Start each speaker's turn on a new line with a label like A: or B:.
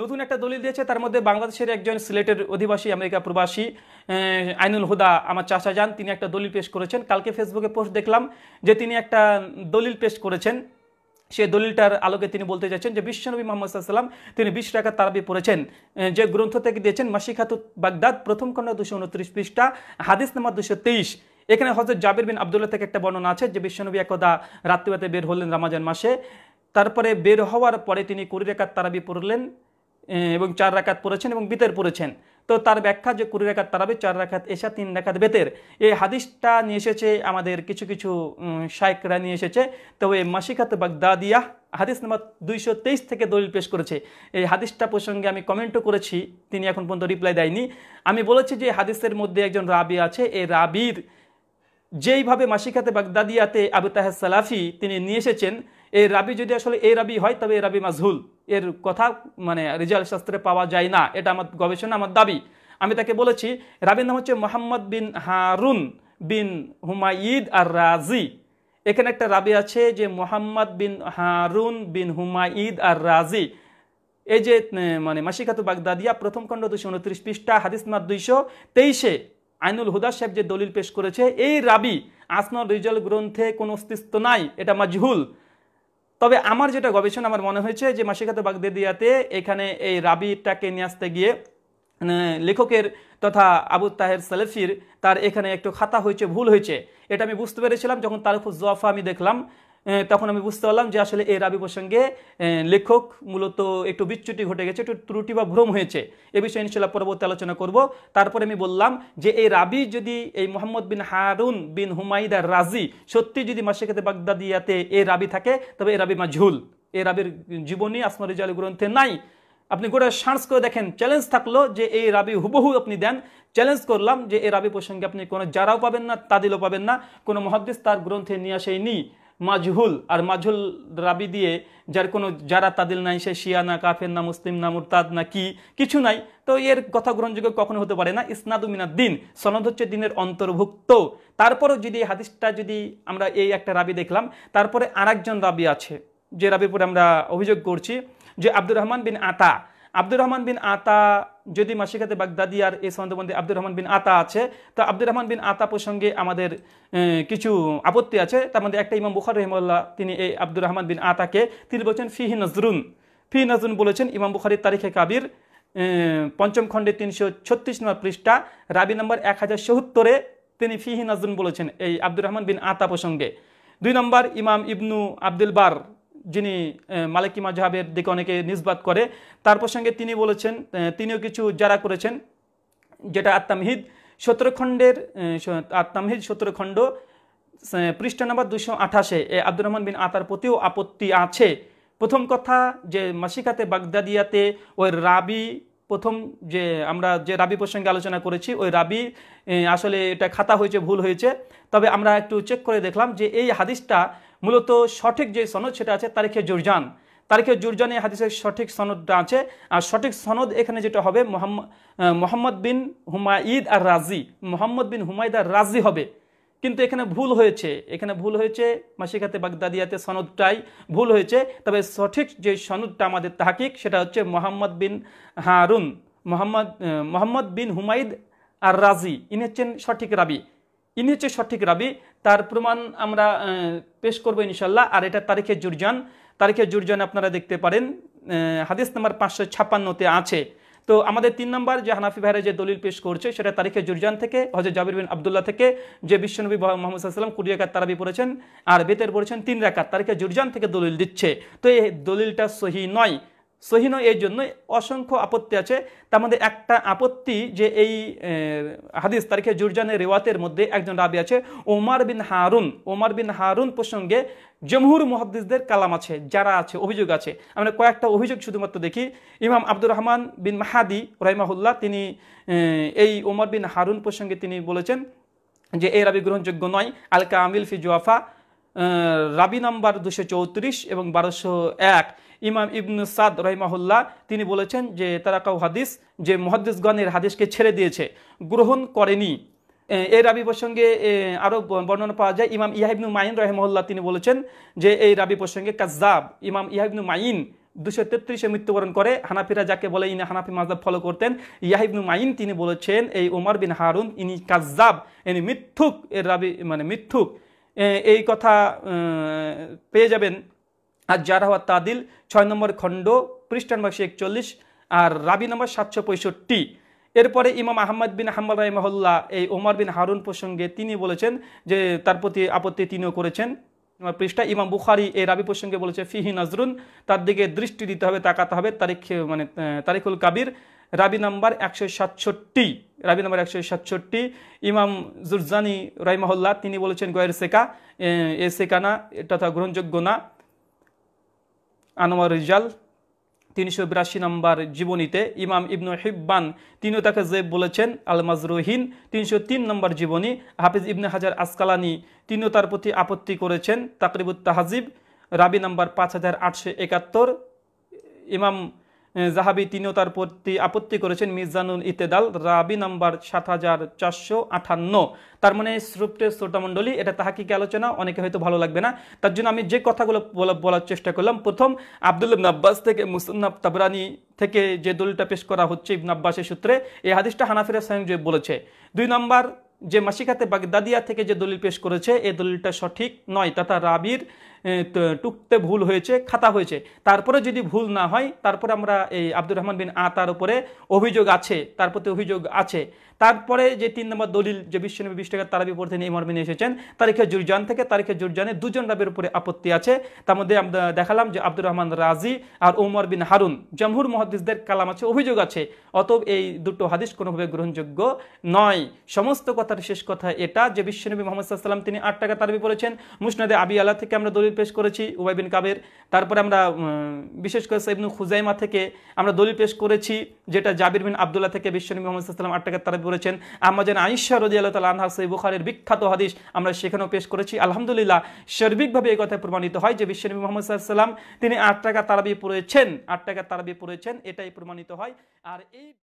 A: নতুন একটা দলিল দিয়েছে তার মধ্যে বাংলাদেশের একজন সিলেটের অধিবাসী আমেরিকা প্রবাসী আইনুল হুদা আমার চাষা যান তিনি একটা দলিল পেশ করেছেন কালকে ফেসবুকে পোস্ট দেখলাম যে তিনি একটা দলিল পেশ করেছেন সেই দলিলটার আলোকে তিনি বলতে চাইছেন যে বিশ্বনবী মোহাম্মদ সাল্লাম তিনি বিশ টাকা তারাবি পড়েছেন যে গ্রন্থ থেকে দিয়েছেন মাসিখাতু বাগদাদ প্রথম কন্যা দুশো উনত্রিশ পৃষ্ঠা হাদিস নাম্বার দুশো তেইশ এখানে হজরত জাবির বিন আবদুল্লাহ থেকে একটা বর্ণনা আছে যে বিশ্বনবী একদা রাত্রিবাতে বের হলেন রামাজান মাসে তারপরে বের হওয়ার পরে তিনি কুড়ি রেখার তারাবি পড়লেন এবং চার রাকাত পড়েছেন এবং বিতের পড়েছেন তো তার ব্যাখ্যা যে কুড়ি রাখাত তারাবে চার রাখাত এসা তিন রাখাত বেতের এই হাদিসটা নিয়ে এসেছে আমাদের কিছু কিছু শায়েকরা নিয়ে এসেছে তবে মাসিকাত বাগদাদিয়া হাদিস নাম্বার দুইশো তেইশ থেকে দলিল পেশ করেছে এই হাদিসটা প্রসঙ্গে আমি কমেন্টও করেছি তিনি এখন পর্যন্ত রিপ্লাই দেয়নি আমি বলেছি যে হাদিসের মধ্যে একজন রাবি আছে এই রাবির যেইভাবে মাসিকাতে বাগদাদিয়াতে আবু তাহ সালাফি তিনি নিয়ে এসেছেন এই রাবি যদি আসলে এই রাবি হয় তবে এই রাবি মাজহুল এর কথা মানে রিজাল শাস্ত্রে পাওয়া যায় না এটা আমার গবেষণা আমার দাবি আমি তাকে বলেছি রাবির নাম হচ্ছে মোহাম্মদ বিন হারুন বিন হুমায়িদ আর রাজি এখানে একটা রাবি আছে যে মোহাম্মদ বিন হারুন বিন হুমায়িদ আর রাজি এই যে মানে মাসিকাতু বাগদাদিয়া প্রথম খণ্ড দুশো উনত্রিশ পৃষ্ঠা হাদিসমাত দুইশো তেইশে আইনুল হুদা সাহেব যে দলিল পেশ করেছে এই রাবি আসনাল রিজাল গ্রন্থে কোনো অস্তিত্ব নাই এটা মাজহুল তবে আমার যেটা গবেষণা আমার মনে হয়েছে যে মাসিকাত বাগদেদিয়াতে এখানে এই রাবিটাকে নিয়ে আসতে গিয়ে লেখকের তথা আবু তাহের সালেফির তার এখানে একটু খাতা হয়েছে ভুল হয়েছে এটা আমি বুঝতে পেরেছিলাম যখন তার উপর জফা আমি দেখলাম তখন আমি বুঝতে পারলাম যে আসলে এই রাবি প্রসঙ্গে লেখক মূলত একটু বিচ্যুতি ঘটে গেছে একটু ত্রুটি বা ভ্রম হয়েছে এ বিষয়ে ইনশাল্লাহ পরবর্তী আলোচনা করব তারপরে আমি বললাম যে এই রাবি যদি এই মোহাম্মদ বিন হারুন বিন হুমাইদার রাজি সত্যি যদি মাসেখাতে বাগদাদিয়াতে এ রাবি থাকে তবে এ রাবি মাঝুল এ রাবির জীবনী আসমারি জাল গ্রন্থে নাই আপনি গোটা সার্চ করে দেখেন চ্যালেঞ্জ থাকলো যে এই রাবি হুবহু আপনি দেন চ্যালেঞ্জ করলাম যে এই রাবি প্রসঙ্গে আপনি কোনো যারাও পাবেন না তাদিলও পাবেন না কোনো মহাদ্দেশ তার গ্রন্থে নিয়ে নি মাজহুল আর মাজহুল রাবি দিয়ে যার কোনো যারা তাদিল নাই সে শিয়া না কাফের না মুসলিম না মুরতাদ না কি কিছু নাই তো এর কথা গ্রহণযোগ্য কখনো হতে পারে না ইসনাদুমিনার দিন সনদ হচ্ছে দিনের অন্তর্ভুক্ত তারপরেও যদি হাদিসটা যদি আমরা এই একটা রাবি দেখলাম তারপরে আরেকজন রাবি আছে যে রাবির পরে আমরা অভিযোগ করছি যে আব্দুর রহমান বিন আতা আব্দুর রহমান বিন আতা যদি মাসিকাতে বাগদাদিয়ার এই সন্দেহবন্দী আব্দুর রহমান বিন আতা আছে তো আব্দুর রহমান বিন আতা প্রসঙ্গে আমাদের কিছু আপত্তি আছে তার মধ্যে একটা ইমাম বুখার রহমাল্লাহ তিনি এই আব্দুর রহমান বিন আতাকে তিনি বলছেন ফিহি নজরুন ফি নজরুন বলেছেন ইমাম বুখারির তারিখে কাবির পঞ্চম খণ্ডে তিনশো ছত্রিশ নম্বর পৃষ্ঠা রাবি নম্বর এক হাজার সত্তরে তিনি ফিহি নজরুন বলেছেন এই আব্দুর রহমান বিন আতা প্রসঙ্গে দুই নম্বর ইমাম ইবনু আব্দুল বার যিনি মালিকি মাজহাবের দিকে অনেকে নিজবাদ করে তার প্রসঙ্গে তিনি বলেছেন তিনিও কিছু যারা করেছেন যেটা আত্মামহিদ সতেরোখণ্ডের আত্মামহিদ সতেরোখণ্ড পৃষ্ঠা নাম্বার দুশো আঠাশে এ আব্দুর রহমান বিন আতার প্রতিও আপত্তি আছে প্রথম কথা যে মাসিকাতে বাগদাদিয়াতে ওই রাবি প্রথম যে আমরা যে রাবি প্রসঙ্গে আলোচনা করেছি ওই রাবি আসলে এটা খাতা হয়েছে ভুল হয়েছে তবে আমরা একটু চেক করে দেখলাম যে এই হাদিসটা মূলত সঠিক যে সনদ সেটা আছে তারিখে জুরজান তারিখে জুরজানে হাদিসের সঠিক সনদটা আছে আর সঠিক সনদ এখানে যেটা হবে মোহাম্মদ বিন হুমায়িদ আর রাজি মোহাম্মদ বিন হুমায়দ আর রাজি হবে কিন্তু এখানে ভুল হয়েছে এখানে ভুল হয়েছে মাসিকাতে বাগদাদিয়াতে সনদটাই ভুল হয়েছে তবে সঠিক যে সনদটা আমাদের তাহাকিক সেটা হচ্ছে মোহাম্মদ বিন হারুন মোহাম্মদ মোহাম্মদ বিন হুমায়িদ আর রাজি ইনি হচ্ছেন সঠিক রাবি ইনি হচ্ছে সঠিক রাবি তার প্রমাণ আমরা পেশ করবো ইনশাল্লাহ আর এটা তারিখে জুরজান তারিখে জুরজান আপনারা দেখতে পারেন হাদিস নাম্বার পাঁচশো ছাপ্পান্নতে আছে তো আমাদের তিন নম্বর যে হানাফি ভাইরা যে দলিল পেশ করছে সেটা তারিখে জুরজান থেকে হজর জাবির বিন আবদুল্লাহ থেকে যে বিশ্বনবী মোহাম্মদ সাল্লাম কুড়ি একাত তারাবি পড়েছেন আর বেতের পড়েছেন তিন রাকাত তারিখে জুরজান থেকে দলিল দিচ্ছে তো এই দলিলটা সহি নয় সহি এই জন্য অসংখ্য আপত্তি আছে তার মধ্যে একটা আপত্তি যে এই হাদিস তারিখে জুরজানের রেওয়াতের মধ্যে একজন রাবি আছে ওমার বিন হারুন ওমার বিন হারুন প্রসঙ্গে জমহুর মুহাদ্দিসদের কালাম আছে যারা আছে অভিযোগ আছে আমরা কয়েকটা অভিযোগ শুধুমাত্র দেখি ইমাম আব্দুর রহমান বিন মাহাদি রাইমাহুল্লাহ তিনি এই ওমর বিন হারুন প্রসঙ্গে তিনি বলেছেন যে এই রাবি গ্রহণযোগ্য নয় আলকা আমিল ফি জুয়াফা রাবি নাম্বার দুশো চৌত্রিশ এবং বারোশো এক ইমাম ইবনু সাদ রহিমাহুল্লাহ তিনি বলেছেন যে তারাকাউ হাদিস যে মহাদিসগণের হাদিসকে ছেড়ে দিয়েছে গ্রহণ করেনি এই রাবি প্রসঙ্গে আরও বর্ণনা পাওয়া যায় ইমাম ইয়াহিবনু মাইন রহেমহল্লা তিনি বলেছেন যে এই রাবি প্রসঙ্গে কাজাব ইমাম ইয়াহিবনু মাইন দুশো তেত্রিশে মৃত্যুবরণ করে হানাফিরা যাকে বলে ইনি হানাফি মাজাব ফলো করতেন ইয়াহিবনু মাইন তিনি বলেছেন এই ওমর বিন হারুন ইনি কাজাব ইনি মিথ্যুক এর রাবি মানে মিথ্যুক এই কথা পেয়ে যাবেন আর জারা হওয়া তাদিল ছয় নম্বর খণ্ড পৃষ্ঠান বাক্সে একচল্লিশ আর রাবি নম্বর সাতশো পঁয়ষট্টি এরপরে ইমাম আহমদ বিন হাম্মাল রাহিমহল্লা এই ওমর বিন হারুন প্রসঙ্গে তিনি বলেছেন যে তার প্রতি আপত্তি তিনিও করেছেন পৃষ্ঠা ইমাম বুখারি এই রাবি প্রসঙ্গে বলেছে ফিহি নজরুন তার দিকে দৃষ্টি দিতে হবে তাকাতে হবে তারিখ মানে তারিখুল কাবির রাবি নাম্বার একশো সাতষট্টি রাবি নাম্বার একশো সাতষট্টি ইমাম জুরজানি রাইমহল্লা তিনি বলেছেন গয়ের সেকা এ সেকানা তথা গ্রহণযোগ্য না আনোয়ার রিজাল তিনশো বিরাশি নম্বর জীবনীতে ইমাম ইবনু হিব্বান তিনিও তাকে জেব বলেছেন আল মাজরুহিন তিনশো তিন নম্বর জীবনী হাফিজ ইবনে হাজার আসকালানি তিনিও তার প্রতি আপত্তি করেছেন তাকরিবুত তাহাজিব রাবি নম্বর পাঁচ হাজার আটশো একাত্তর ইমাম জাহাবি তিনিও তার প্রতি আপত্তি করেছেন মির্জানুল ইতেদাল রাবি নাম্বার সাত হাজার চারশো আঠান্ন তার মানে শ্রুপ্টের শ্রোতামণ্ডলী এটা তাহাকিকে আলোচনা অনেকে হয়তো ভালো লাগবে না তার জন্য আমি যে কথাগুলো বলার চেষ্টা করলাম প্রথম আবদুল নাব্বাস থেকে মুসন্নাব তাবরানি থেকে যে দলটা পেশ করা হচ্ছে ইবন আব্বাসের সূত্রে এই হাদিসটা হানাফিরা সঞ্জয় বলেছে দুই নম্বর যে মাসিকাতে বাগদাদিয়া থেকে যে দলিল পেশ করেছে এই দলিলটা সঠিক নয় তথা রাবির টুকতে ভুল হয়েছে খাতা হয়েছে তারপরে যদি ভুল না হয় তারপরে আমরা এই আব্দুর রহমান বিন আতার উপরে অভিযোগ আছে তার প্রতি অভিযোগ আছে তারপরে যে তিন নম্বর দলিল যে বিশ্বনবী বিশ টাকার তারা বিপরীতে এই মর্মে এসেছেন তারিখে জুরজান থেকে তারিখে জুরজানে দুজন রাবের উপরে আপত্তি আছে তার মধ্যে আমরা দেখালাম যে আব্দুর রহমান রাজি আর উমর বিন হারুন জমহুর মহাদিসদের কালাম আছে অভিযোগ আছে অতএব এই দুটো হাদিস কোনোভাবে গ্রহণযোগ্য নয় সমস্ত কথার শেষ কথা এটা যে বিশ্বনবী মোহাম্মদ সাল্লাম তিনি আট টাকা তারাবি পড়েছেন মুসনাদে আবি আলা থেকে আমরা দলিল দলিল পেশ করেছি উবাই বিন কাবের তারপরে আমরা বিশেষ করে সাইবনু খুজাইমা থেকে আমরা দলিল পেশ করেছি যেটা জাবির বিন আবদুল্লাহ থেকে বিশ্বনী মোহাম্মদ সাল্লাম আট তারা বলেছেন আমরা যেন আইসা রদি আল্লাহ তালা আনহা সই বুখারের বিখ্যাত হাদিস আমরা সেখানেও পেশ করেছি আলহামদুলিল্লাহ সার্বিকভাবে এই কথায় প্রমাণিত হয় যে বিশ্বনবী মোহাম্মদ সাল্লাম তিনি আট টাকা তারাবি পড়েছেন আট টাকা তারাবি পড়েছেন এটাই প্রমাণিত হয় আর এই